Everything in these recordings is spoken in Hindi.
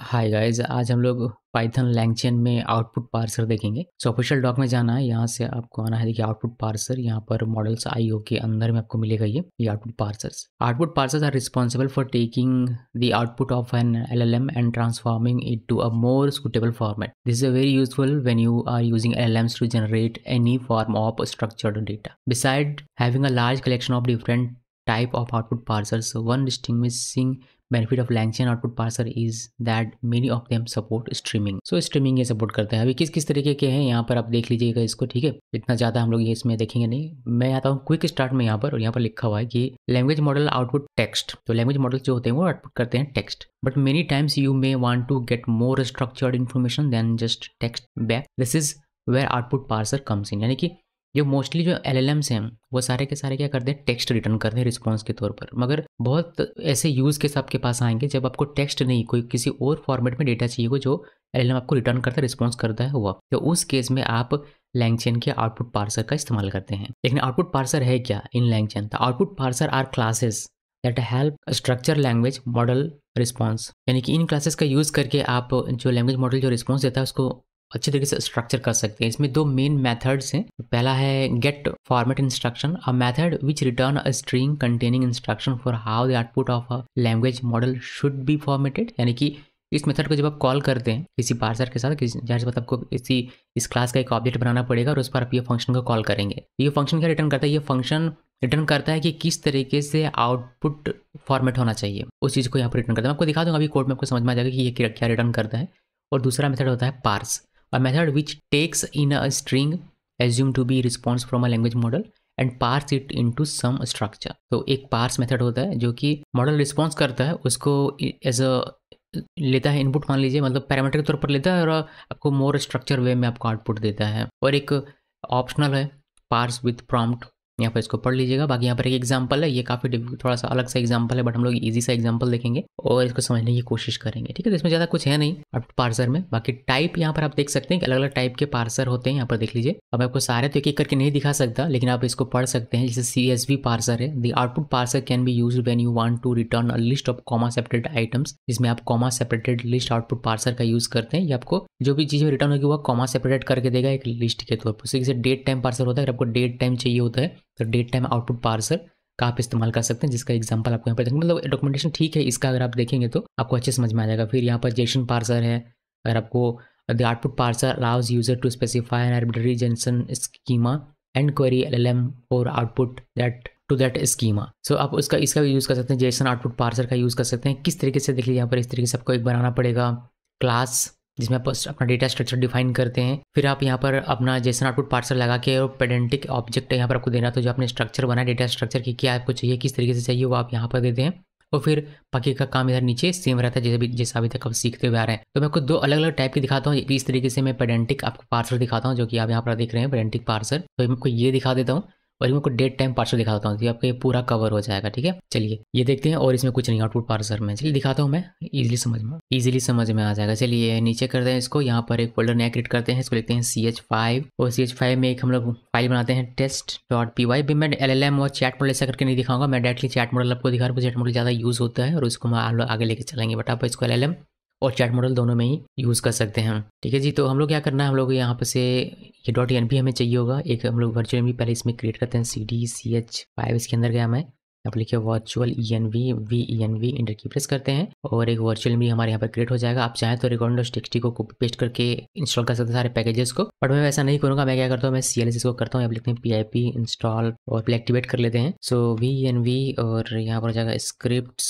हाय गाइस आज हम लोग पाइथन लैंगचेन में आउटपुट पार्सर देखेंगे सो ऑफिशियल डॉक में जाना है यहाँ से आपको आना है देखिए आउटपुट पार्सर यहाँ पर मॉडल्स आईओ के अंदर में आपको मिलेगा ये ये output parsers output parsers are responsible for taking the output of an LLM and transforming it to a more suitable format this is a very useful when you are using L to generate any form of structured data beside having a large collection of different type of output parsers one distinct benefit of Lang output parser is that many of them support streaming so streaming ये सपोर्ट करते हैं अभी किस किस तरीके के हैं यहाँ पर आप देख लीजिएगा इसको ठीक है इतना ज़्यादा हम लोग ये इसमें देखेंगे नहीं मैं आता हूँ क्विक स्टार्ट में यहाँ पर और यहाँ पर लिखा हुआ है कि लैंग्वेज मॉडल आउटपुट टेक्स्ट तो लैंग्वेज मॉडल जो होते हैं वो आउटपुट करते हैं text but many times you may want to get more structured information than just text back this is where output parser comes in यानी कि जो मोस्टली जो एल हैं वो सारे के सारे क्या करते हैं टेक्स्ट रिटर्न करते हैं रिस्पॉन्स के तौर पर मगर बहुत ऐसे यूज़ केस आपके पास आएंगे जब आपको टेक्स्ट नहीं कोई किसी और फॉर्मेट में डेटा चाहिए हो जो एल आपको रिटर्न करता है रिस्पॉन्स करता है हुआ तो उस केस में आप लैंगचेन के आउटपुट पार्सर का इस्तेमाल करते हैं लेकिन आउटपुट पार्सर है क्या इन लैंगचेन तो output parser are classes that help structure language model response यानी कि इन क्लासेस का यूज़ करके आप जो लैंग्वेज मॉडल जो रिस्पॉन्स देता है उसको अच्छे तरीके से स्ट्रक्चर कर सकते हैं इसमें दो मेन मेथड्स हैं पहला है get format instruction a method which return a string containing instruction for how the output of a language model should be formatted यानी कि इस मेथड को जब आप कॉल करते हैं किसी पार्सर के साथ जहाँ से आपको इसी इस क्लास का एक ऑब्जेक्ट बनाना पड़ेगा और उस पर आप ये फंक्शन को कॉल करेंगे ये फंक्शन क्या रिटर्न करता है ये फंक्शन रिटर्न करता है कि किस तरीके से आउटपुट फॉर्मेट होना चाहिए उस चीज़ को यहाँ पर रिटर्न करता है मैं आपको दिखा दूँगा अभी कोड में आपको समझ में आ जाएगा कि ये क्या रिटर्न करता है और दूसरा मेथड होता है parse a method which takes in a string assumed to be response from a language model and parse it into some structure तो एक पार्स मेथड होता है जो कि मॉडल रिस्पॉन्स करता है उसको एज अ लेता है इनपुट मान लीजिए मतलब पैरामीटर के तौर पर लेता है और आपको मोर स्ट्रक्चर वे में आपको आउटपुट देता है और एक ऑप्शनल है पार्स विथ प्रॉम्प्ट यहाँ पर इसको पढ़ लीजिएगा बाकी यहाँ पर एक एग्जाम्पल है ये काफ़ी थोड़ा सा अलग सा एग्जाम्पल है बट हम लोग इजी सा एग्जाम्पल देखेंगे और इसको समझने की कोशिश करेंगे ठीक है तो इसमें ज़्यादा कुछ है नहीं अब पार्सर में बाकी टाइप यहाँ पर आप देख सकते हैं कि अलग अलग टाइप के पार्सर होते हैं यहाँ पर देख लीजिए अब आपको सारे तो एक एक करके नहीं दिखा सकता लेकिन आप इसको पढ़ सकते हैं जैसे सी एस बी पार्सर है the output parser can be use when you want to return a list of comma separated items जिसमें आप comma separated list output parser का यूज करते हैं आपको जो भी चीज़ रिटर्न होगी वह कॉमा सेपरेटेड करके देगा एक लिस्ट के तौर पर डेट टाइम पार्सर होता है आपको डेट टाइम चाहिए होता है तो डेट टाइम आउटपुट पार्सर का आप इस्तेमाल कर सकते हैं जिसका एग्जाम्पल आपको यहाँ पर देखेंगे मतलब डॉक्यूमेंटेशन ठीक है इसका अगर आप देखेंगे तो आपको अच्छे समझ में आ जाएगा फिर यहाँ पर जेशन पार्सर है अगर आपको the output parser allows user to specify an arbitrary JSON schema and query L L M और output that to that schema so आप उसका इसका भी यूज़ कर सकते हैं जेसन आउटपुट पार्सर का यूज़ कर सकते हैं किस तरीके से देखिए यहाँ पर इस तरीके से आपको एक बनाना पड़ेगा क्लास जिसमें आप अपना डेटा स्ट्रक्चर डिफाइन करते हैं फिर आप यहाँ पर अपना जैसे आउटपुट पार्सल लगा के और पेडेंटिक ऑब्जेक्ट यहाँ पर आपको देना तो जो आपने स्ट्रक्चर बनाया डेटा स्ट्रक्चर की क्या आपको चाहिए किस तरीके से चाहिए वो आप यहाँ पर देते हैं और फिर बाकी का काम इधर नीचे सेम रहता है जैसे भी जैसा अभी तक आप सीखते हुए आ रहे हैं तो मैं आपको दो अलग अलग टाइप के दिखाता हूँ इस तरीके से मैं पेडेंटिक आपको पार्सल दिखाता हूँ जो कि आप यहाँ पर देख रहे हैं पेडेंटिक पार्सल तो मैं आपको ये दिखा देता हूँ और इनको डेट टाइम पार्सल दिखाता हूँ तो आपका ये पूरा कवर हो जाएगा ठीक है चलिए ये देखते हैं और इसमें कुछ नहीं आउटपुट पार्सर में चलिए दिखाता हूँ मैं इजिली समझ में इजिली समझ में आ जाएगा चलिए नीचे करते हैं इसको यहाँ पर एक फोल्डर नया क्रिएट करते हैं इसको लिखते हैं सी एच फाइव और सी एच फाइव में एक हम लोग फाइल बनाते हैं टेस्ट डॉट पी वाई भी मैं एल एल एम और चैट मॉडल ऐसा करके नहीं दिखाऊंगा मैं डायरेक्टली चैट मॉडल आपको दिखा रहा हूँ चैट मॉडल ज़्यादा यूज़ होता है और उसको हम आगे लेके चलेंगे बट आप इसको एल एल एम और चैट मॉडल दोनों में ही यूज़ कर सकते हैं ठीक है जी तो हम लोग क्या करना है हम लोग यहाँ पर से ये डॉट एन हमें चाहिए होगा एक हम लोग वर्चुअल एन पहले इसमें क्रिएट करते हैं C D C H five इसके अंदर गया मैं आप लिखिए virtual E N V V E N V enter key press करते हैं और एक वर्चुअल भी हमारे यहाँ पर क्रिएट हो जाएगा आप चाहें तो रिकॉर्ड टेक्सटी को कॉपी पेस्ट करके इंस्टॉल कर सकते हैं सारे पैकेजेस को बट मैं वैसा नहीं करूँगा मैं क्या करता हूँ मैं सी एल एस इसको करता हूँ आप लिखते हैं पी आई पी इंस्टॉल और एक्टिवेट कर लेते हैं सो वी एन वी और यहाँ पर हो जाएगा स्क्रिप्ट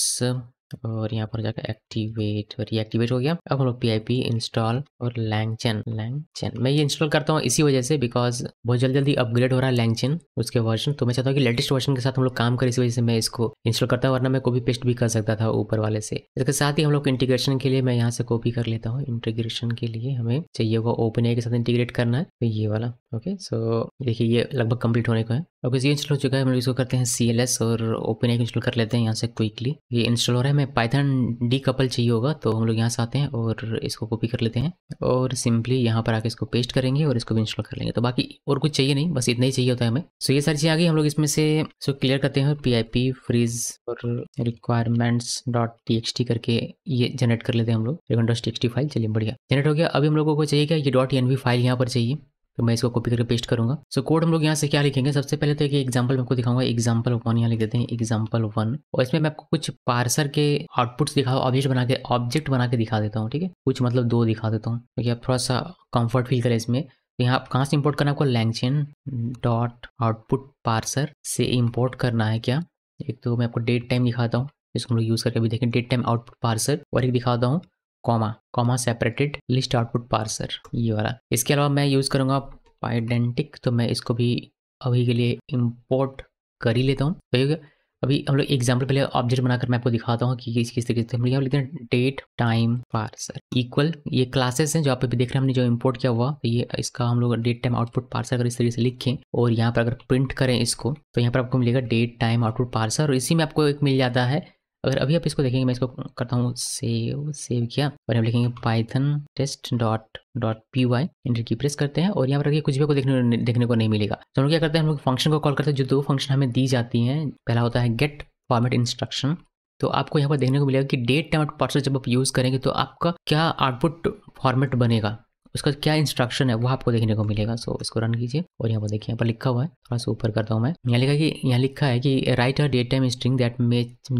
और यहाँ पर जाकर एक्टिवेट एक्टिवेट हो गया अब हम लोग पी इंस्टॉल और लैंगचेन लैंगचेन मैं ये इंस्टॉल करता हूँ इसी वजह से बिकॉज बहुत जल्दी जल्दी अपग्रेड हो रहा है लैंगचेन उसके वर्जन तो मैं चाहता हूँ कि लेटेस्ट वर्जन के साथ हम लोग काम करें इसी वजह से मैं इसको इंस्टॉल करता हूँ वरना मैं कॉपी पेस्ट भी कर सकता था ऊपर वाले से इसके साथ ही हम लोग इंटीग्रेशन के लिए मैं यहाँ से कॉपी कर लेता हूँ इंटीग्रेशन के लिए हमें चाहिए होगा ओपन के साथ इंटीग्रेट करना है तो ये वाला ओके सो देखिए ये लगभग कम्प्लीट होने को है अब इसे इंस्टॉल हो चुका है हम इसको करते हैं सी एल एस और ओपन एक इंस्टॉल कर लेते हैं यहाँ से क्विकली ये इंस्टॉल हो रहा है हमें पाइथन डी कपल चाहिए होगा तो हम लोग यहाँ से आते हैं और इसको कॉपी कर लेते हैं और सिंपली यहाँ पर आके इसको पेस्ट करेंगे और इसको भी इंस्टॉल कर लेंगे तो बाकी और कुछ चाहिए नहीं बस इतना ही चाहिए होता है हमें सो ये सारी चीज़ें आगे हम लोग इसमें से इसको क्लियर करते हैं पी आई पी फ्रीज और requirements dot T X T करके ये जनरेट कर लेते हैं हम लोग फाइल चलिए बढ़िया जनरेट हो गया अभी हम लोगों को चाहिए क्या ये डॉट एन वी फाइल यहाँ पर चाहिए तो मैं इसको कॉपी करके पेस्ट करूंगा सो so, कोड हम लोग यहाँ से क्या लिखेंगे सबसे पहले तो एक एग्जाम्पल आपको दिखाऊंगा एग्जाम्पल वन यहाँ लिख देते हैं एग्जाम्पल वन और इसमें मैं आपको कुछ पार्सर के आउटपुट्स दिखा ऑब्जेक्ट बना के ऑब्जेक्ट बना के दिखा देता हूँ ठीक है कुछ मतलब दो दिखा देता हूँ क्योंकि आप थोड़ा सा कम्फर्ट फील करें इसमें तो यहाँ आप कहाँ से इम्पोर्ट करना है आपको लैंगचेन डॉट आउटपुट पार्सर से इम्पोर्ट करना है क्या एक तो मैं आपको डेट टाइम दिखाता हूँ जिसको हम लोग यूज़ करके अभी देखें डेट टाइम आउटपुट पार्सर और एक दिखाता हूँ comma comma separated list output parser ये वाला इसके अलावा मैं यूज़ करूँगा पाइडेंटिक तो मैं इसको भी अभी के लिए इम्पोर्ट कर ही लेता हूँ तो अभी हम लोग एग्जाम्पल पहले ऑब्जेक्ट बनाकर मैं आपको दिखाता हूँ कि किस किस तरीके से हम लोग लेते हैं डेट टाइम पार्सर इक्वल ये क्लासेस हैं जो आप अभी देख रहे हैं हमने जो इम्पोर्ट किया हुआ तो ये इसका हम लोग डेट टाइम आउटपुट पार्सर अगर इस तरीके से लिखें और यहाँ पर अगर प्रिंट करें इसको तो यहाँ पर आपको मिलेगा डेट टाइम आउटपुट पार्सर और इसी में आपको एक मिल जाता है अगर अभी आप इसको देखेंगे मैं इसको करता हूँ सेव सेव किया और हम लिखेंगे Python test dot dot P Y enter key press करते हैं और यहाँ पर रखिए कुछ भी को देखने देखने को नहीं मिलेगा तो हम क्या करते हैं हम लोग फंक्शन को कॉल करते हैं जो दो फंक्शन हमें दी जाती हैं पहला होता है गेट फॉर्मेट इंस्ट्रक्शन तो आपको यहाँ पर देखने को मिलेगा कि डेट टाइम पार्सल जब आप यूज़ करेंगे तो आपका क्या आउटपुट फॉर्मेट बनेगा उसका क्या इंस्ट्रक्शन है वो आपको देखने को मिलेगा सो इसको रन कीजिए और यहाँ पर देखिए यहाँ पर लिखा हुआ है थोड़ा सा ऊपर करता हूँ मैं यहाँ लिखा कि यहाँ लिखा है कि write a date time string that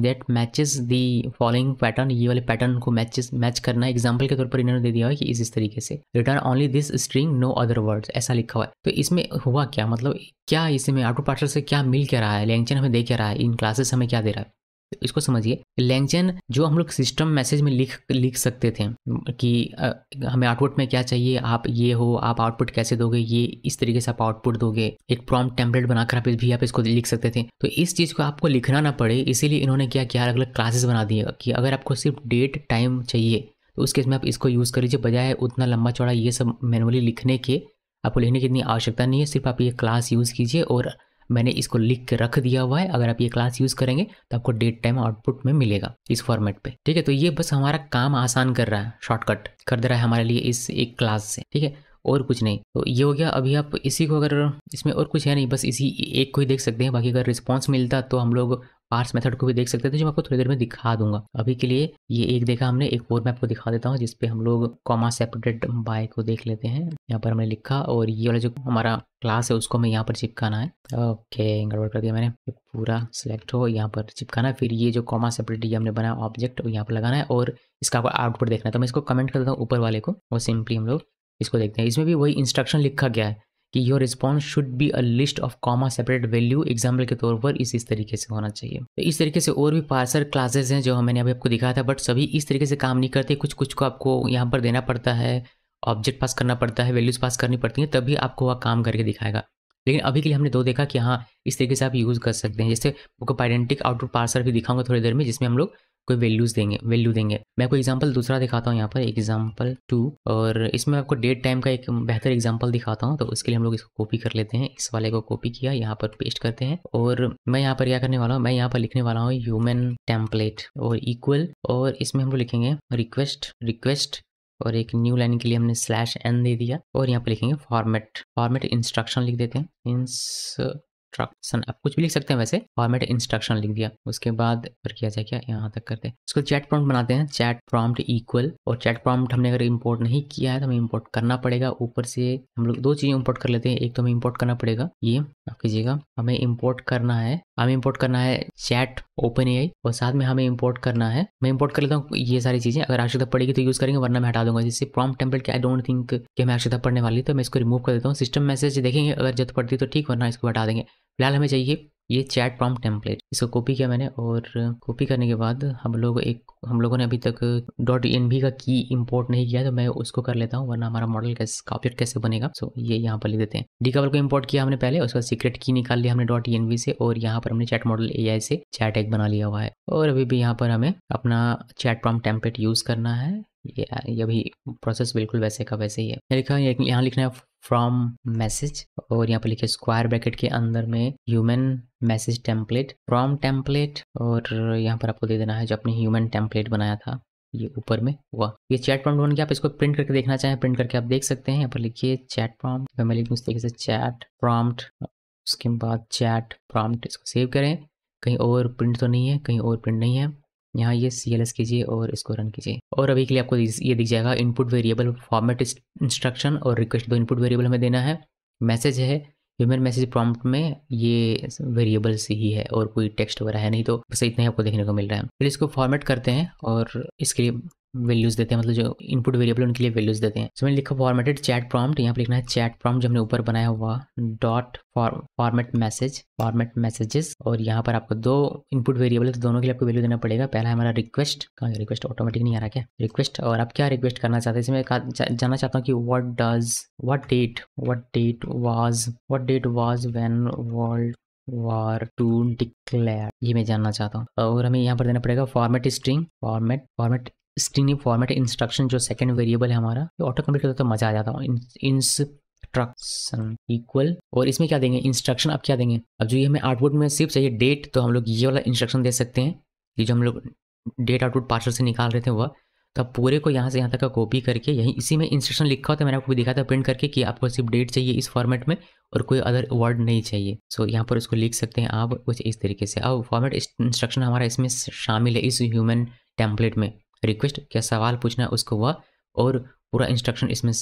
that matches the following pattern ये वाले पैटर्न को मैचेस मैच करना एग्जाम्पल के तौर पर इन्होंने दे दिया है कि इस तरीके से return only this string no other words ऐसा लिखा हुआ है तो इसमें हुआ क्या मतलब क्या इसमें आउटपुट पार्सल से क्या मिल क्या रहा है लैंगचन हमें दे क्या रहा है इन क्लासेस हमें क्या दे रहा है इसको समझिए लैंगजन जो हम लोग सिस्टम मैसेज में लिख लिख सकते थे कि हमें आउटपुट में क्या चाहिए आप ये हो आप आउटपुट कैसे दोगे ये इस तरीके से आप आउटपुट दोगे एक प्रॉम टेम्पलेट बनाकर आप भी आप इसको लिख सकते थे तो इस चीज़ को आपको लिखना ना पड़े इसीलिए इन्होंने क्या किया अलग अलग क्लासेस बना दिए कि अगर आपको सिर्फ डेट टाइम चाहिए तो उस केस में आप इसको यूज़ कर लीजिए बजाय उतना लंबा चौड़ा ये सब मैनुअली लिखने के आपको लिखने की इतनी आवश्यकता नहीं है सिर्फ आप ये क्लास यूज़ कीजिए और मैंने इसको लिख के रख दिया हुआ है अगर आप ये क्लास यूज़ करेंगे तो आपको डेट टाइम आउटपुट में मिलेगा इस फॉर्मेट पे ठीक है तो ये बस हमारा काम आसान कर रहा है शॉर्टकट कर दे रहा है हमारे लिए इस एक क्लास से ठीक है और कुछ नहीं तो ये हो गया अभी आप इसी को अगर इसमें और कुछ है नहीं बस इसी एक को ही देख सकते हैं बाकी अगर रिस्पॉन्स मिलता तो हम लोग पार्स मेथड को भी देख सकते थे जो मैं आपको थोड़ी देर में दिखा दूंगा अभी के लिए ये एक देखा हमने एक और मैं आपको दिखा देता हूँ जिसपे हम लोग कॉमा सेपरेटेड बाय को देख लेते हैं यहाँ पर हमने लिखा और ये वाला जो हमारा क्लास है उसको हमें यहाँ पर चिपकाना है ओके गड़बड़ कर दिया मैंने पूरा सिलेक्ट हो यहाँ पर चिपकाना फिर ये जो कॉमा सेपरेट ये हमने बनाया ऑब्जेक्ट यहाँ पर लगाना है और इसका आउटपुट देखना है तो मैं इसको कमेंट कर देता हूँ ऊपर वाले को और सिंपली हम लोग इसको देखते हैं इसमें भी वही इंस्ट्रक्शन लिखा गया है कि your response should be a list of comma separate value example के तौर पर इस इस तरीके से होना चाहिए तो इस तरीके से और भी पार्सर क्लासेस हैं जो मैंने अभी आपको दिखाया था बट सभी इस तरीके से काम नहीं करते कुछ कुछ को आपको यहाँ पर देना पड़ता है ऑब्जेक्ट पास करना पड़ता है वैल्यूज़ पास करनी पड़ती है तभी आपको वह काम करके दिखाएगा लेकिन अभी के लिए हमने दो देखा कि हाँ इस तरीके से आप यूज़ कर सकते हैं जैसे बुक आइडेंटिक आउटपुट पार्सर भी दिखाऊंगा थोड़ी देर में जिसमें हम लोग कोई वैल्यूज़ देंगे वैल्यू देंगे मैं कोई एग्जाम्पल दूसरा दिखाता हूँ यहाँ पर एग्जाम्पल टू और इसमें आपको डेट टाइम का एक बेहतर एग्जाम्पल दिखाता हूँ तो उसके लिए हम लोग इसको कॉपी कर लेते हैं इस वाले को कॉपी किया यहाँ पर पेस्ट करते हैं और मैं यहाँ पर क्या करने वाला हूँ मैं यहाँ पर लिखने वाला हूँ ह्यूमन टेम्पलेट और इक्वल और इसमें हम लोग लिखेंगे रिक्वेस्ट रिक्वेस्ट और एक न्यू लाइन के लिए हमने स्लैश एन दे दिया और यहाँ पर लिखेंगे फॉर्मेट फॉर्मेट इंस्ट्रक्शन लिख देते हैं इंस इंस्ट्रक्शन आप कुछ भी लिख सकते हैं वैसे फॉर्मेट इंस्ट्रक्शन लिख दिया उसके बाद फिर किया जाए क्या यहाँ तक करते हैं उसको चैट प्रॉम्प्ट बनाते हैं चैट प्रॉम्प्ट इक्वल और चैट प्रॉम्प्ट हमने अगर इम्पोर्ट नहीं किया है तो हमें इम्पोर्ट करना पड़ेगा ऊपर से हम लोग दो चीज़ें इम्पोर्ट कर लेते हैं एक तो हमें इम्पोर्ट करना पड़ेगा ये आप कीजिएगा हमें इम्पोर्ट करना है हमें इम्पोर्ट करना है चैट ओपन ए और साथ में हमें इम्पोर्ट करना है मैं इम्पोर्ट कर लेता हूँ ये सारी चीज़ें अगर आवश्यकता पड़ेगी तो यूज़ करेंगे वरना मैं हटा दूंगा जिससे prompt template I don't think कि हमें आवश्यकता पड़ने वाली तो मैं इसको रिमूव कर देता हूँ सिस्टम मैसेज देखेंगे अगर जरूरत पड़ती तो ठीक वरना इसको हटा देंगे फिलहाल हमें चाहिए ये चैट प्रॉम्प्ट टेम्पलेट इसको कॉपी किया मैंने और कॉपी करने के बाद हम लोग एक हम लोगों ने अभी तक डॉट एन का की इंपोर्ट नहीं किया तो मैं उसको कर लेता हूँ वरना हमारा मॉडल कैसे ऑब्जेक्ट कैसे बनेगा सो ये यहाँ पर लिख देते हैं डीकाबल को इंपोर्ट किया हमने पहले उसका सीक्रेट की निकाल लिया हमने डॉट ई से और यहाँ पर हमने चैट मॉडल ए से चैट एक बना लिया हुआ है और अभी भी यहाँ पर हमें अपना चैट प्रॉम टेम्पलेट यूज़ करना है ये अभी प्रोसेस बिल्कुल वैसे का वैसे ही है लिखा यहाँ लिखना है फ्रॉम मैसेज और यहाँ पे लिखे स्क्वायर ब्रैकेट के अंदर में human message template from template और यहाँ पर आपको दे देना है जो अपने ह्यूमन टेम्पलेट बनाया था ये ऊपर में हुआ ये चैट प्रॉम्प्ट बन गया आप इसको प्रिंट करके देखना चाहें प्रिंट करके आप देख सकते हैं यहाँ पर लिखिए चैट प्रॉम्प्ट मैं लिखूँ इस तरीके से चैट प्रॉम्प्ट उसके बाद चैट प्रॉम्प्ट इसको सेव करें कहीं और प्रिंट तो नहीं है कहीं और प्रिंट नहीं है यहाँ ये सी एल कीजिए और इसको रन कीजिए और अभी के लिए आपको ये दिख जाएगा इनपुट वेरिएबल फॉर्मेट इंस्ट्रक्शन और रिक्वेस्ट दो इनपुट वेरिएबल हमें देना है मैसेज है ह्यूमन मैसेज प्रॉम्प्ट में ये वेरिएबल्स ही है और कोई टेक्स्ट वगैरह है नहीं तो बस इतना ही आपको देखने को मिल रहा है फिर इसको फॉर्मेट करते हैं और इसके लिए वैल्यूज़ देते हैं मतलब जो इनपुट वेरिएबल उनके लिए वैल्यूज़ देते हैं इसमें लिखा फॉर्मेटेड चैट प्रॉम्प्ट यहाँ पर लिखना है चैट प्रॉम्प्ट जो हमने ऊपर बनाया हुआ dot format message format messages और यहाँ पर आपको दो इनपुट वेरिएबल तो दोनों के लिए आपको वैल्यू देना पड़ेगा पहला है हमारा रिक्वेस्ट कहाँ रिक्वेस्ट ऑटोमेटिक नहीं आ रहा क्या रिक्वेस्ट और आप क्या रिक्वेस्ट करना चाहते हैं इसमें जानना चाहता हूँ कि what does what date what date was what date was when world war two declare ये मैं जानना चाहता हूँ और हमें यहाँ पर देना पड़ेगा format string format format string format instruction जो सेकंड वेरिएबल है हमारा ये ऑटो कंप्लीट करता तो मजा आ जाता है इंस्ट्रक्शन इक्वल और इसमें क्या देंगे इंस्ट्रक्शन अब क्या देंगे अब जो ये हमें आउटपुट में सिर्फ चाहिए डेट तो हम लोग ये वाला इंस्ट्रक्शन दे सकते हैं ये जो हम लोग डेट आउटपुट पार्सल से निकाल रहे थे वह तो आप पूरे को यहाँ से यहाँ तक का कॉपी करके यहीं इसी में इंस्ट्रक्शन लिखा होता है मैंने आपको दिखाया था प्रिंट करके कि आपको सिर्फ डेट चाहिए इस फॉर्मेट में और कोई अदर वर्ड नहीं चाहिए सो so, यहाँ पर उसको लिख सकते हैं आप कुछ इस तरीके से अब फॉर्मेट इंस्ट्रक्शन हमारा इसमें शामिल है इस ह्यूमन टेम्पलेट में रिक्वेस्ट क्या सवाल पूछना है उसको वह और पूरा इंस्ट्रक्शन इसमें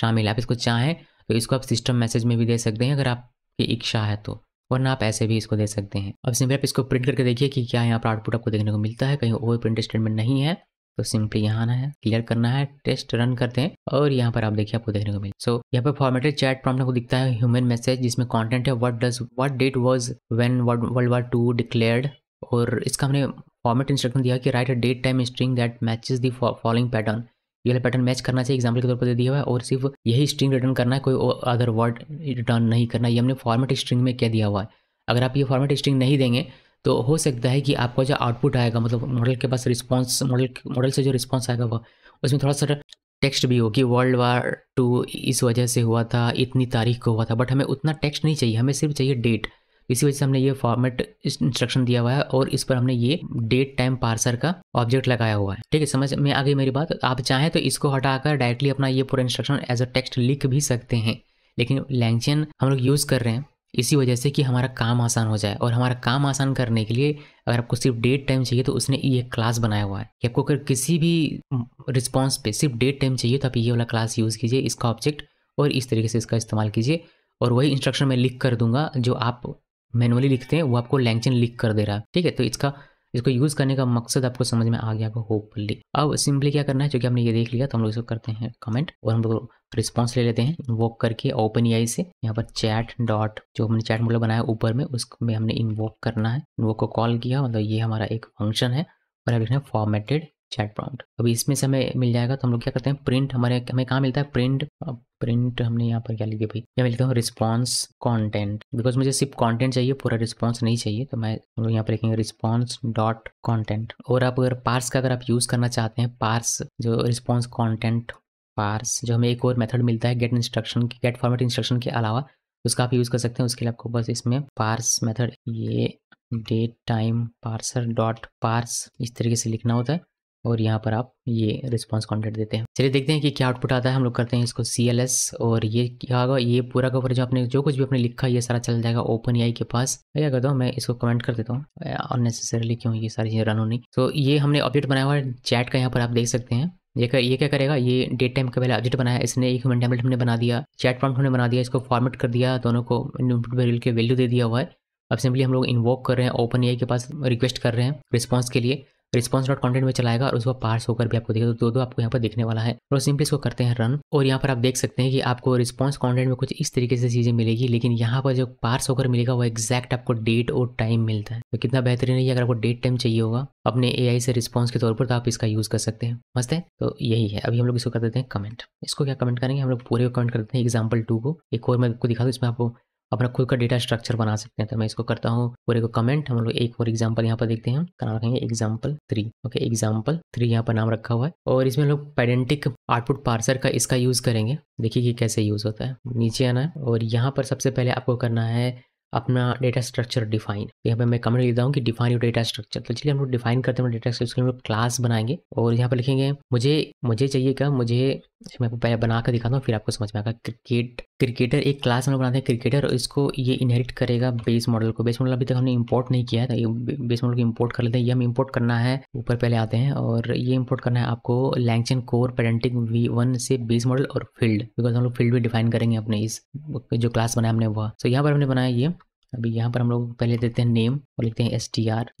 शामिल है आप इसको चाहें तो इसको आप सिस्टम मैसेज में भी दे सकते हैं अगर आपकी इच्छा है तो वरना आप ऐसे भी इसको दे सकते हैं अब सिंपली आप इसको प्रिंट करके देखिए कि क्या यहाँ पर आउटपुट आपको देखने को मिलता है कहीं ओवर प्रिंट स्टेटमेंट नहीं है तो सिंपली यहाँ आना है क्लियर करना है टेस्ट रन करते हैं और यहाँ पर आप देखिए आपको देखने को मिलता है सो so, यहाँ पर फॉर्मेटेड चैट प्रॉम्प्ट आपको दिखता है ह्यूमन मैसेज जिसमें कॉन्टेंट है what does what date was when world war two declared और इसका हमने फॉर्मेट इंस्ट्रक्शन दिया कि write a date time string that matches the following pattern ये पैटर्न मैच करना चाहिए एग्जाम्पल के तौर पर दे दिया हुआ है और सिर्फ यही स्ट्रिंग रिटर्न करना है कोई अदर वर्ड रिटर्न नहीं करना ये हमने फॉर्मेट स्ट्रिंग में क्या दिया हुआ है अगर आप ये फॉर्मेट स्ट्रिंग नहीं देंगे तो हो सकता है कि आपका जो आउटपुट आएगा मतलब मॉडल के पास रिस्पॉन्स मॉडल मॉडल से जो रिस्पॉन्स आएगा वह उसमें थोड़ा सा टेक्स्ट भी हो कि वर्ल्ड वार टू इस वजह से हुआ था इतनी तारीख को हुआ था बट हमें उतना टेक्स्ट नहीं चाहिए हमें सिर्फ चाहिए डेट इसी वजह से हमने ये फॉर्मेट इंस्ट्रक्शन दिया हुआ है और इस पर हमने ये डेट टाइम पार्सर का ऑब्जेक्ट लगाया हुआ है ठीक है समझ में आ गई मेरी बात आप चाहें तो इसको हटाकर डायरेक्टली अपना ये पूरा इंस्ट्रक्शन एज अ टेक्स्ट लिख भी सकते हैं लेकिन लैंग्वेजियन हम लोग यूज़ कर रहे हैं इसी वजह से कि हमारा काम आसान हो जाए और हमारा काम आसान करने के लिए अगर आपको सिर्फ डेट टाइम चाहिए तो उसने ये क्लास बनाया हुआ है कि आपको अगर किसी भी रिस्पॉन्स पे सिर्फ डेट टाइम चाहिए तो आप ये वाला क्लास यूज़ कीजिए इसका ऑब्जेक्ट और इस तरीके से इसका इस्तेमाल कीजिए और वही इंस्ट्रक्शन मैं लिख कर दूंगा जो आप मैनुअली लिखते हैं वो आपको लैंगचेन लिख कर दे रहा है ठीक है तो इसका इसको यूज़ करने का मकसद आपको समझ में आ गया होगा होपफुली अब सिंपली क्या करना है क्योंकि हमने ये देख लिया तो हम लोग इसको करते हैं कमेंट और हम लोग रिस्पॉन्स ले लेते हैं इन्वोक करके ओपन ई से यहाँ पर चैट डॉट जो हमने चैट मोडल बनाया ऊपर में उसमें हमने इन्वोक करना है इन्वोक को कॉल किया मतलब ये हमारा एक फंक्शन है और अब लिखना है फॉर्मेटेड चैट प्रॉम्प्ट अभी इसमें से हमें मिल जाएगा तो हम लोग क्या करते हैं प्रिंट हमारे हमें कहाँ मिलता है प्रिंट प्रिंट हमने यहाँ पर क्या लिखे भाई यहाँ लिखता हूँ रिस्पॉन्स कॉन्टेंट बिकॉज मुझे सिर्फ कॉन्टेंट चाहिए पूरा रिस्पॉन्स नहीं चाहिए तो मैं हम लोग यहाँ पर लिखेंगे रिस्पॉन्स डॉट कॉन्टेंट और आप अगर पार्स का अगर आप यूज़ करना चाहते हैं पार्स जो रिस्पॉन्स कॉन्टेंट पार्स जो हमें एक और मेथड मिलता है get instruction get format instruction के अलावा उसका आप यूज़ कर सकते हैं उसके लिए आपको बस इसमें पार्स मेथड ये date time parser dot parse इस तरीके से लिखना होता है और यहाँ पर आप ये रिस्पांस कॉन्टेक्ट देते हैं चलिए देखते हैं कि क्या आउटपुट आता है हम लोग करते हैं इसको सी एल एस और ये क्या होगा ये पूरा का पूरा जो आपने जो कुछ भी आपने लिखा ये सारा चल जाएगा ओपन आई के पास क्या करता हूँ मैं इसको कमेंट कर देता हूँ अननेसेसरीली क्यों ये सारी चीज़ें रन होनी तो ये हमने ऑब्जेक्ट बनाया हुआ है चैट का यहाँ पर आप देख सकते हैं ये कर, ये क्या करेगा ये डेट टाइम का पहले ऑब्जेक्ट बनाया इसने एक ह्यूमन टेबलेट हमने बना दिया चैट प्रॉम्प्ट हमने बना दिया इसको फॉर्मेट कर दिया दोनों को इनपुट वेरियल के वैल्यू दे दिया हुआ है अब सिंपली हम लोग इन्वॉक कर रहे हैं ओपन ए के पास रिक्वेस्ट कर रहे हैं रिस्पॉन्स के लिए रिस्पॉन्स डॉट कॉन्टेंट में चलाएगा और उसको पार्स होकर भी आपको देखा तो दो आपको यहाँ पर देखने वाला है और सिंपली इसको करते हैं रन और यहाँ पर आप देख सकते हैं कि आपको रिस्पॉन्स कॉन्टेंट में कुछ इस तरीके से चीज़ें मिलेगी लेकिन यहाँ पर जो पार्स होकर मिलेगा वो एक्जैक्ट आपको डेट और टाइम मिलता है तो कितना बेहतरीन है अगर आपको डेट टाइम चाहिए होगा अपने ए से रिस्पॉन्स के तौर पर तो आप इसका यूज़ कर सकते हैं मस्त है तो यही है अभी हम लोग इसको कर देते हैं कमेंट इसको क्या कमेंट करेंगे हम लोग पूरे कमेंट करते हैं एग्जाम्पल टू को एक और मैं आपको दिखा दूँ इसमें आपको अपना खुद का डेटा स्ट्रक्चर बना सकते हैं तो मैं इसको करता हूँ पूरे को कमेंट हम लोग एक और एग्जाम्पल यहाँ पर देखते हैं तो नाम रखेंगे example three okay example three यहाँ पर नाम रखा हुआ है और इसमें हम लोग पेडेंटिक आउटपुट पार्सर का इसका यूज़ करेंगे देखिए कि कैसे यूज़ होता है नीचे आना है और यहाँ पर सबसे पहले आपको करना है अपना डेटा स्ट्रक्चर डिफाइन यहाँ पे मैं कमेंट लिखता हूँ कि डिफाइन यू डेटा स्ट्रक्चर तो चलिए हम लोग डिफाइन करते हैं डेटा स्ट्रक्चर हम लोग क्लास बनाएंगे और यहाँ पर लिखेंगे मुझे मुझे चाहिए क्या मुझे मैं आपको पहले बना कर दिखाता हूँ फिर आपको समझ में आएगा क्रिकेट क्रिकेटर एक क्लास हम लोग बनाते हैं क्रिकेटर और इसको ये इनहेरिट करेगा बेस मॉडल को बेस मॉडल अभी तक हमने इंपोर्ट नहीं किया तो ये बेस मॉडल को इंपोर्ट कर लेते हैं ये हम इंपोर्ट करना है ऊपर पहले आते हैं और ये इंपोर्ट करना है आपको LangChain core pydantic V one से बेस मॉडल और फील्ड बिकॉज हम लोग फील्ड भी डिफाइन करेंगे अपने इस जो क्लास बनाया हमने वह तो so यहाँ पर हमने बनाया ये अभी यहाँ पर हम लोग पहले देते हैं नेम और लिखते हैं एस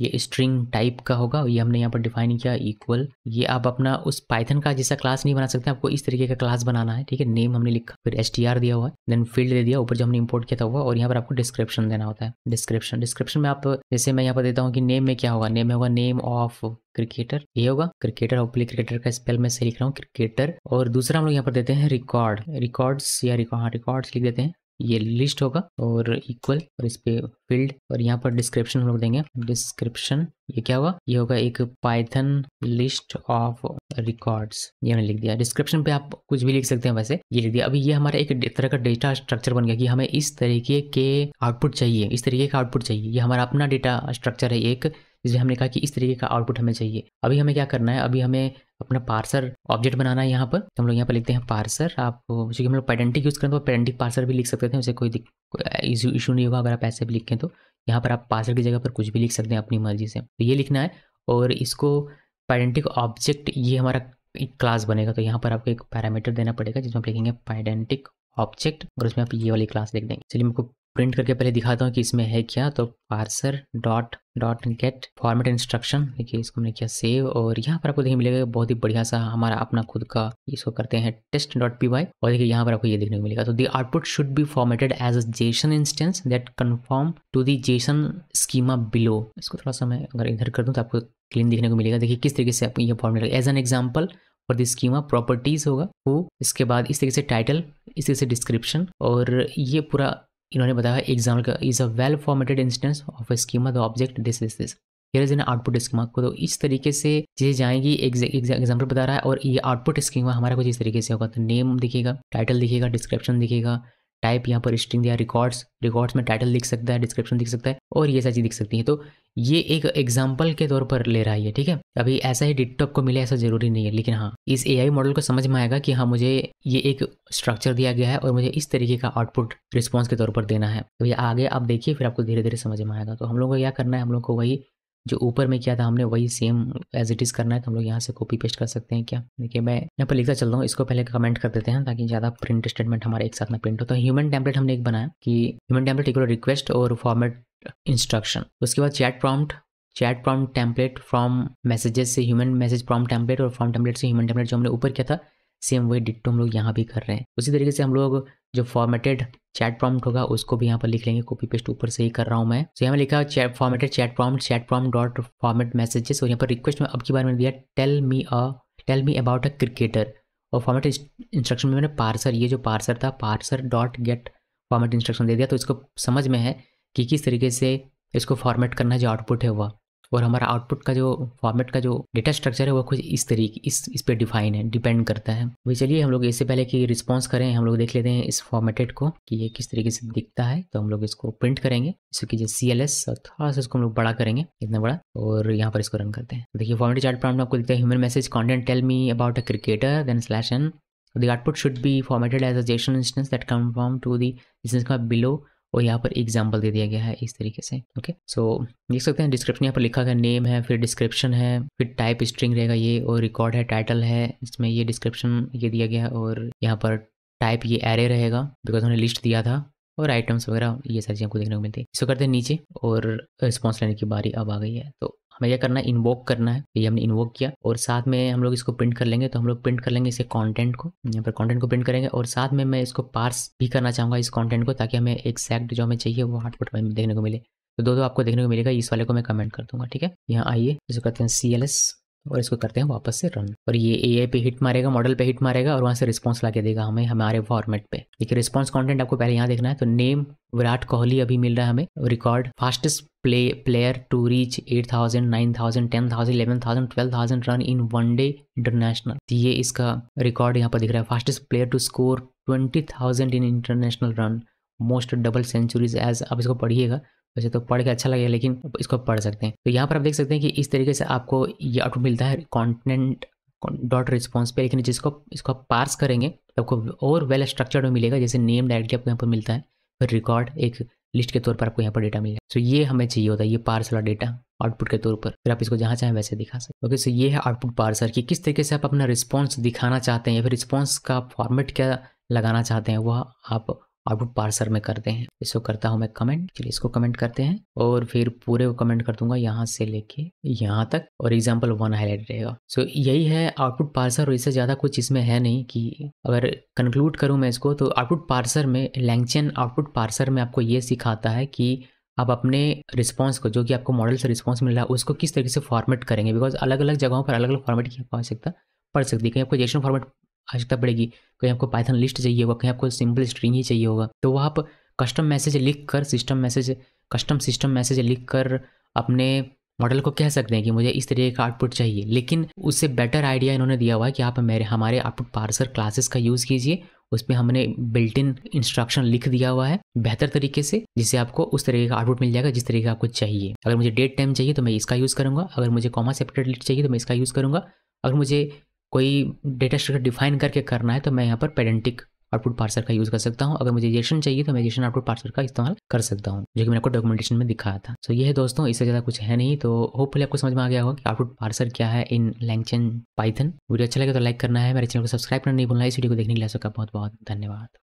ये स्ट्रिंग टाइप का होगा ये हमने यहाँ पर डिफाइन किया इक्वल ये आप अपना उस पाइथन का जैसा क्लास नहीं बना सकते आपको इस तरीके का क्लास बनाना है ठीक है नेम हमने लिखा फिर एस दिया हुआ है देन फील्ड दे दिया ऊपर जो हमने इम्पोर्ट किया था हुआ और यहाँ पर आपको डिस्क्रिप्शन देना होता है डिस्क्रिप्शन डिस्क्रिप्शन में आप जैसे मैं यहाँ पर देता हूँ कि नेम में क्या होगा नेम होगा नेम ऑफ क्रिकेटर ये होगा क्रिकेटर होपली क्रिकेटर का स्पेल में से लिख रहा हूँ क्रिकेटर और दूसरा हम लोग यहाँ पर देते हैं रिकॉर्ड रिकॉर्ड्स या रिकॉर्ड रिकॉर्ड्स हाँ, लिख देते हैं ये लिस्ट होगा और इक्वल और इस पे फील्ड और यहाँ पर डिस्क्रिप्शन हम लोग देंगे डिस्क्रिप्शन ये क्या होगा ये होगा एक पाइथन लिस्ट ऑफ रिकॉर्ड्स ये हमने लिख दिया डिस्क्रिप्शन पे आप कुछ भी लिख सकते हैं वैसे ये लिख दिया अभी ये हमारा एक तरह का डेटा स्ट्रक्चर बन गया कि हमें इस तरीके के आउटपुट चाहिए इस तरीके का आउटपुट चाहिए ये हमारा अपना डेटा स्ट्रक्चर है एक इसलिए हमने कहा कि इस तरीके का आउटपुट हमें चाहिए अभी हमें क्या करना है अभी हमें अपना पार्सर ऑब्जेक्ट बनाना है यहाँ पर तो हम लोग यहाँ पर लिखते हैं पार्सर आप चूँकि हम लोग पेडेंटिक यूज़ करें तो पेडेंटिक पार्सर भी लिख सकते थे उसे कोई इशू इशू नहीं होगा अगर आप ऐसे भी लिखें तो यहाँ पर आप पार्सर की जगह पर कुछ भी लिख सकते हैं अपनी मर्जी से तो ये लिखना है और इसको पेडेंटिक ऑब्जेक्ट ये हमारा एक क्लास बनेगा तो यहाँ पर आपको एक पैरामीटर देना पड़ेगा जिसमें आप लिखेंगे पेडेंटिक ऑब्जेक्ट और उसमें आप ये वाली क्लास लिख देंगे चलिए मैं आपको प्रिंट करके पहले दिखाता हूँ कि इसमें है क्या तो parser dot dot get format instruction देखिए इसको मैंने किया सेव और यहाँ पर आपको देखिए मिलेगा बहुत ही बढ़िया सा हमारा अपना खुद का इसको करते हैं टेस्ट डॉट पी वाई और देखिए यहाँ पर आपको ये देखने को मिलेगा तो the output should be formatted as a JSON instance that conform to the JSON schema below इसको थोड़ा सा मैं अगर इधर कर दूँ तो आपको क्लीन देखने को मिलेगा देखिए किस तरीके से आपको ये फॉर्मेट एज एन एग्जाम्पल और दिस स्कीमा प्रॉपर्टीज होगा वो तो इसके बाद इस तरीके से टाइटल इस तरीके से डिस्क्रिप्शन और ये पूरा इन्होंने बताया एग्जाम्पल का is a well formatted instance of a schema the object this is this here is an output schema को तो इस तरीके से चीज़ें जाएंगी एग्जाम्पल बता रहा है और ये आउटपुट स्कीमा हमारा कुछ इस तरीके से होगा तो नेम दिखेगा टाइटल दिखेगा डिस्क्रिप्शन दिखेगा टाइप यहाँ पर स्ट्रिंग दिया रिकॉर्ड्स रिकॉर्ड्स में टाइटल दिख सकता है डिस्क्रिप्शन दिख सकता है और ये सारी चीज़ दिख सकती है तो ये एक एग्जाम्पल के तौर पर ले रहा है ठीक है अभी ऐसा ही डिटॉप को मिले ऐसा जरूरी नहीं है लेकिन हाँ इस ए मॉडल को समझ में आएगा कि हाँ मुझे ये एक स्ट्रक्चर दिया गया है और मुझे इस तरीके का आउटपुट रिस्पॉन्स के तौर पर देना है तो ये आगे आप देखिए फिर आपको धीरे धीरे समझ में आएगा तो हम लोग को क्या करना है हम लोग को वही जो ऊपर में किया था हमने वही सेम एज इट इज़ करना है तो हम लोग यहाँ से कॉपी पेस्ट कर सकते हैं क्या देखिए मैं यहाँ पर लिखता चल रहा हूँ इसको पहले कमेंट कर देते हैं ताकि ज़्यादा प्रिंट स्टेटमेंट हमारे एक साथ में प्रिंट हो तो ह्यूमन टेम्पलेट हमने एक बनाया कि ह्यूमन टेम्पलेट इक्वल रिक्वेस्ट और फॉर्मेट इंस्ट्रक्शन उसके बाद chat prompt chat prompt template from messages से ह्यूमन मैसेज प्रॉम टेम्पलेट और फ्रॉम टेम्पलेट से ह्यूमन टेम्पलेट जो हमने ऊपर किया था सेम वही डिट्टो हम लोग यहाँ भी कर रहे हैं उसी तरीके से हम लोग जो फॉर्मेटेड चैट प्रॉम्प्ट होगा उसको भी यहाँ पर लिख लेंगे कॉपी पेस्ट ऊपर से ही कर रहा हूँ मैं तो यहाँ पर लिखा chat formatted chat prompt chat prompt dot format messages और यहाँ पर रिक्वेस्ट में अब की बार में दिया tell me a tell me about a cricketer और फॉर्मेट इंस्ट्रक्शन में मैंने पार्सर ये जो पार्सर था parser dot get format instruction दे दिया तो इसको समझ में है कि किस तरीके से इसको फॉर्मेट करना जो आउटपुट है वह और हमारा आउटपुट का जो फॉर्मेट का जो डेटा स्ट्रक्चर है वो कुछ इस तरीके इस इस पे डिफाइन है डिपेंड करता है वही चलिए हम लोग इससे पहले कि रिस्पॉन्स करें हम लोग देख लेते हैं इस फॉर्मेटेड को कि ये किस तरीके से दिखता है तो हम लोग इसको प्रिंट करेंगे इसको कीजिए सी एल एस थोड़ा सा इसको हम लोग बड़ा करेंगे इतना बड़ा और यहाँ पर इसको रन करते हैं तो देखिए फॉर्मेट चार्ट प्रॉब्लम आपको दिखता है human message content tell me about a cricketer then slash n the output should be formatted as a JSON instance that that conform to the instance below और यहाँ पर एग्जाम्पल दे दिया गया है इस तरीके से ओके सो so, देख सकते हैं डिस्क्रिप्शन यहाँ पर लिखा गया नेम है फिर डिस्क्रिप्शन है फिर टाइप स्ट्रिंग रहेगा ये और रिकॉर्ड है टाइटल है इसमें ये डिस्क्रिप्शन ये दिया गया है और यहाँ पर टाइप ये एरे रहेगा बिकॉज उन्होंने लिस्ट दिया था और आइटम्स वगैरह ये सारी चीज़ें आपको देखने को मिलती है इसको करते हैं नीचे और रिस्पॉन्स लेने की बारी अब आ गई है तो हमें क्या करना है इन्वोक करना है ये हमने इन्वोक किया और साथ में हम लोग इसको प्रिंट कर लेंगे तो हम लोग प्रिंट कर लेंगे इसे कॉन्टेंट को यहाँ पर कॉन्टेंट को प्रिंट करेंगे और साथ में मैं इसको पार्स भी करना चाहूँगा इस कॉन्टेंट को ताकि हमें एक्सैक्ट जो हमें चाहिए वो आउटपुट में देखने को मिले तो दो दो आपको देखने को मिलेगा इस वाले को मैं कमेंट कर दूंगा ठीक है यहाँ आइए जिसको कहते हैं सी एल एस और इसको करते हैं वापस से रन और ये ए पे हिट मारेगा मॉडल पे हिट मारेगा और वहाँ से रिस्पॉन्स ला के देगा हमें हमारे फॉर्मेट पे देखिए रिस्पॉन्स कंटेंट आपको पहले यहाँ देखना है तो नेम विराट कोहली अभी मिल रहा है हमें record fastest play player to reach eight thousand nine thousand ten thousand eleven thousand twelve thousand run in one day international ये इसका रिकॉर्ड यहाँ पर दिख रहा है fastest player to score twenty thousand in international run most double centuries as आप इसको पढ़िएगा वैसे तो पढ़ के अच्छा लगेगा लेकिन इसको पढ़ सकते हैं तो यहाँ पर आप देख सकते हैं कि इस तरीके से आपको ये आउटपुट मिलता है कॉन्टेंट डॉट रिस्पॉन्स पे लेकिन जिसको इसको आप पार्स करेंगे तो आपको और वेल स्ट्रक्चर्ड मिलेगा जैसे नेम डायरेक्ट आपको यहाँ पर मिलता है फिर रिकॉर्ड एक लिस्ट के तौर पर आपको यहाँ पर डेटा मिलेगा तो ये हमें चाहिए होता है ये पार्स वाला डेटा आउटपुट के तौर पर फिर आप इसको जहाँ चाहें वैसे दिखा सकते ओके सो ये है आउटपुट पार्सर कि किस तरीके से आप अपना रिस्पॉन्स दिखाना चाहते हैं या फिर रिस्पॉन्स का फॉर्मेट क्या लगाना चाहते हैं वह आप आउटपुट पार्सर में करते हैं इसको करता हूँ मैं कमेंट चलिए इसको कमेंट करते हैं और फिर पूरे को कमेंट कर दूंगा यहाँ से लेके यहाँ तक और एग्जाम्पल वन हाईलाइट रहेगा सो so, यही है आउटपुट पार्सर और इससे ज़्यादा कुछ इसमें है नहीं कि अगर कंक्लूड करूँ मैं इसको तो आउटपुट पार्सर में लैंगचन आउटपुट पार्सर में आपको ये सिखाता है कि आप अपने रिस्पॉन्स को जो कि आपको मॉडल से रिस्पॉन्स मिल रहा है उसको किस तरीके से फॉर्मेट करेंगे बिकॉज अलग अलग जगहों पर अलग अलग फॉर्मेट की आवश्यकता पड़ सकती है कहीं आपको जेशन फॉर्मेट आवश्यकता पड़ेगी कहीं आपको पाइथन लिस्ट चाहिए होगा कहीं आपको सिंपल स्ट्रिंग ही चाहिए होगा तो वह आप कस्टम मैसेज लिख कर system message custom system message लिख कर अपने मॉडल को कह सकते हैं कि मुझे इस तरीके का आउटपुट चाहिए लेकिन उससे बेटर आइडिया इन्होंने दिया हुआ है कि आप मेरे हमारे आउटपुट पार्सर क्लासेस का यूज़ कीजिए उसमें हमने बिल्ट इन इंस्ट्रक्शन लिख दिया हुआ है बेहतर तरीके से जिससे आपको उस तरीके का आउटपुट मिल जाएगा जिस तरीके का आपको चाहिए अगर मुझे डेट टाइम चाहिए तो मैं इसका यूज़ करूँगा अगर मुझे कॉमा सेपरेट लिस्ट चाहिए तो मैं इसका यूज़ करूँगा अगर मुझे कोई डेटा स्ट्रक्चर डिफाइन करके करना है तो मैं यहाँ पर पेडेंटिक आउटपुट पार्सर का यूज़ कर सकता हूँ अगर मुझे जेशन चाहिए तो मैं जेशन आउटपुट पार्सर का इस्तेमाल कर सकता हूँ जो कि मैंने आपको डॉक्यूमेंटेशन में दिखाया था सो so, ये है दोस्तों इससे ज़्यादा कुछ है नहीं तो होपफुली आपको समझ में आ गया होगा कि आउटपुट पार्सर क्या है इन लैंगचन पाइथन वीडियो अच्छा लगे तो लाइक करना है मेरे चैनल को सब्सक्राइब करना नहीं भूलना इस वीडियो को देखने के लिए सबका बहुत बहुत धन्यवाद